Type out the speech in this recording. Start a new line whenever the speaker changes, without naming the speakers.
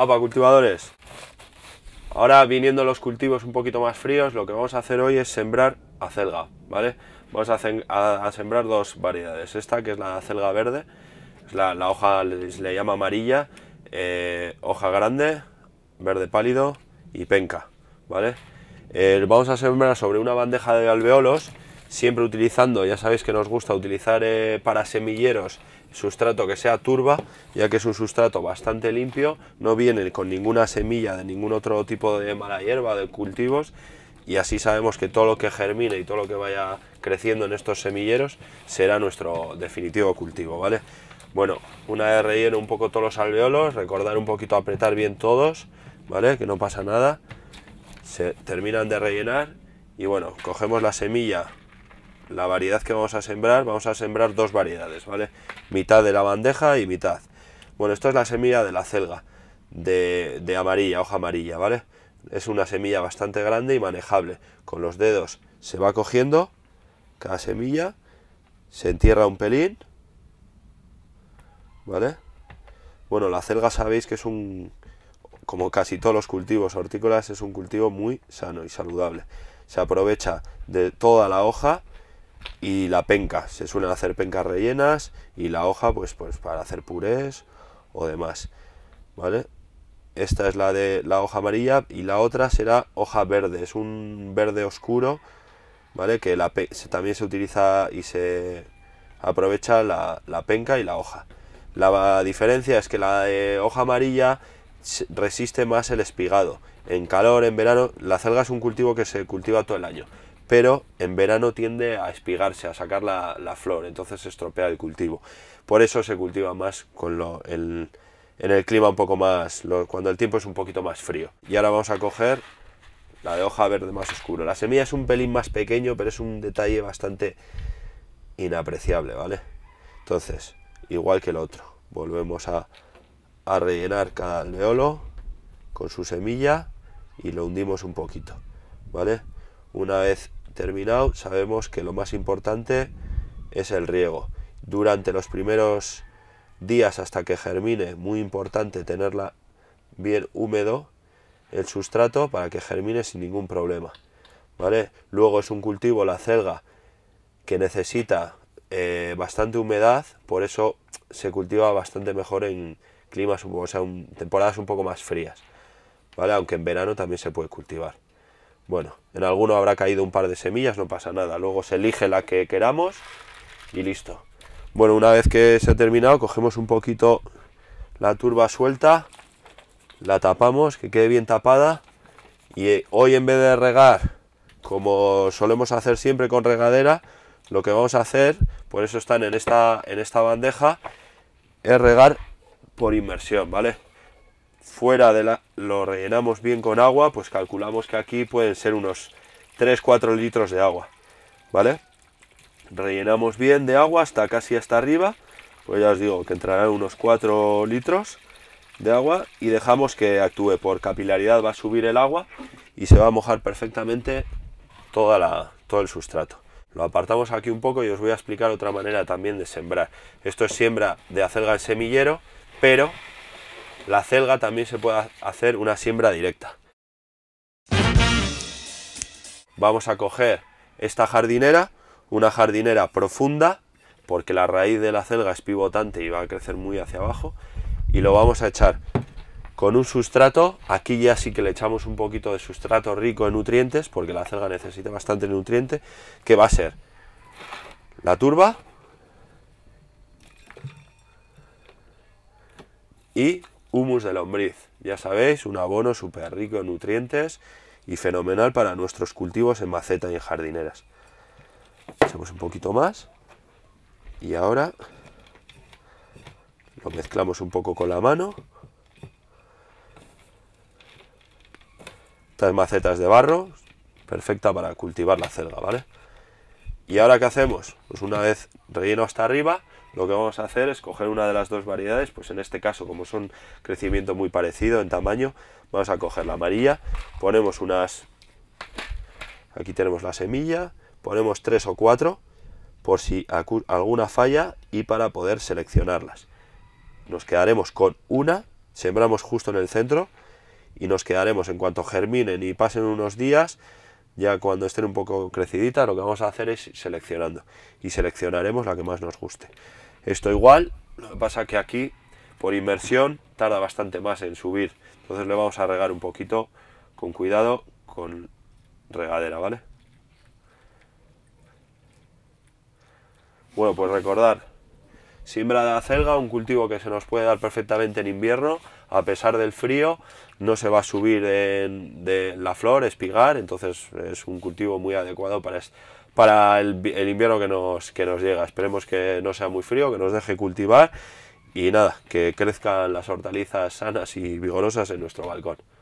Apa, cultivadores. Ahora viniendo los cultivos un poquito más fríos, lo que vamos a hacer hoy es sembrar acelga, ¿vale? Vamos a, sembrar dos variedades. Esta que es la acelga verde, la, hoja le, se le llama amarilla, eh, hoja grande, verde pálido y penca, ¿vale? Eh, vamos a sembrar sobre una bandeja de alveolos, siempre utilizando, ya sabéis que nos gusta utilizar eh, para semilleros sustrato que sea turba, ya que es un sustrato bastante limpio, no viene con ninguna semilla de ningún otro tipo de mala hierba, de cultivos, y así sabemos que todo lo que germine y todo lo que vaya creciendo en estos semilleros será nuestro definitivo cultivo, ¿vale? Bueno, una vez relleno un poco todos los alveolos, recordar un poquito apretar bien todos, ¿vale? Que no pasa nada. Se terminan de rellenar y bueno, cogemos la semilla la variedad que vamos a sembrar, vamos a sembrar dos variedades, ¿vale? Mitad de la bandeja y mitad. Bueno, esto es la semilla de la celga, de, de amarilla, hoja amarilla, ¿vale? Es una semilla bastante grande y manejable. Con los dedos se va cogiendo cada semilla, se entierra un pelín, ¿vale? Bueno, la celga sabéis que es un, como casi todos los cultivos hortícolas, es un cultivo muy sano y saludable. Se aprovecha de toda la hoja y la penca, se suelen hacer pencas rellenas y la hoja pues, pues, para hacer purés o demás, ¿vale? Esta es la de la hoja amarilla y la otra será hoja verde, es un verde oscuro, ¿vale? Que la, también se utiliza y se aprovecha la, la penca y la hoja. La diferencia es que la de hoja amarilla resiste más el espigado. En calor, en verano, la celga es un cultivo que se cultiva todo el año pero en verano tiende a espigarse, a sacar la, flor, entonces se estropea el cultivo. Por eso se cultiva más con lo, en el clima un poco más, cuando el tiempo es un poquito más frío. Y ahora vamos a coger la de hoja verde más oscuro. La semilla es un pelín más pequeño, pero es un detalle bastante inapreciable, ¿vale? Entonces, igual que el otro, volvemos a, rellenar cada alveolo con su semilla y lo hundimos un poquito, ¿vale? Una vez terminado sabemos que lo más importante es el riego. Durante los primeros días hasta que germine, muy importante tenerla bien húmedo el sustrato para que germine sin ningún problema. ¿vale? Luego es un cultivo, la celga, que necesita eh, bastante humedad, por eso se cultiva bastante mejor en climas, o sea, temporadas un poco más frías. ¿vale? Aunque en verano también se puede cultivar. Bueno, en alguno habrá caído un par de semillas, no pasa nada. Luego se elige la que queramos y listo. Bueno, una vez que se ha terminado, cogemos un poquito la turba suelta, la tapamos, que quede bien tapada. Y eh, hoy en vez de regar, como solemos hacer siempre con regadera, lo que vamos a hacer, por eso están en esta, en esta bandeja, es regar por inmersión, ¿vale? fuera de la, lo rellenamos bien con agua, pues calculamos que aquí pueden ser unos 3-4 litros de agua, ¿vale? Rellenamos bien de agua hasta casi hasta arriba, pues ya os digo que entrarán unos 4 litros de agua y dejamos que actúe por capilaridad, va a subir el agua y se va a mojar perfectamente toda la, todo el sustrato. Lo apartamos aquí un poco y os voy a explicar otra manera también de sembrar. Esto es siembra de acelga en semillero, pero la celga también se puede hacer una siembra directa. Vamos a coger esta jardinera, una jardinera profunda, porque la raíz de la celga es pivotante y va a crecer muy hacia abajo, y lo vamos a echar con un sustrato, aquí ya sí que le echamos un poquito de sustrato rico en nutrientes, porque la celga necesita bastante nutriente, que va a ser la turba y humus de lombriz. Ya sabéis, un abono súper rico en nutrientes y fenomenal para nuestros cultivos en maceta y en jardineras. Echamos un poquito más y ahora lo mezclamos un poco con la mano. Estas macetas de barro, perfecta para cultivar la celga, ¿vale? Y ahora, ¿qué hacemos? Pues una vez relleno hasta arriba, lo que vamos a hacer es coger una de las dos variedades, pues en este caso como son crecimiento muy parecido en tamaño, vamos a coger la amarilla, ponemos unas, aquí tenemos la semilla, ponemos tres o cuatro por si alguna falla y para poder seleccionarlas. Nos quedaremos con una, sembramos justo en el centro y nos quedaremos en cuanto germinen y pasen unos días, ya cuando estén un poco creciditas, lo que vamos a hacer es seleccionando. Y seleccionaremos la que más nos guste. Esto igual, lo que pasa que aquí, por inmersión, tarda bastante más en subir. Entonces le vamos a regar un poquito, con cuidado, con regadera, ¿vale? Bueno, pues recordar, siembra de acelga, un cultivo que se nos puede dar perfectamente en invierno, a pesar del frío, no se va a subir de la flor, espigar, entonces es un cultivo muy adecuado para, el, invierno que nos, que nos llega. Esperemos que no sea muy frío, que nos deje cultivar y nada, que crezcan las hortalizas sanas y vigorosas en nuestro balcón.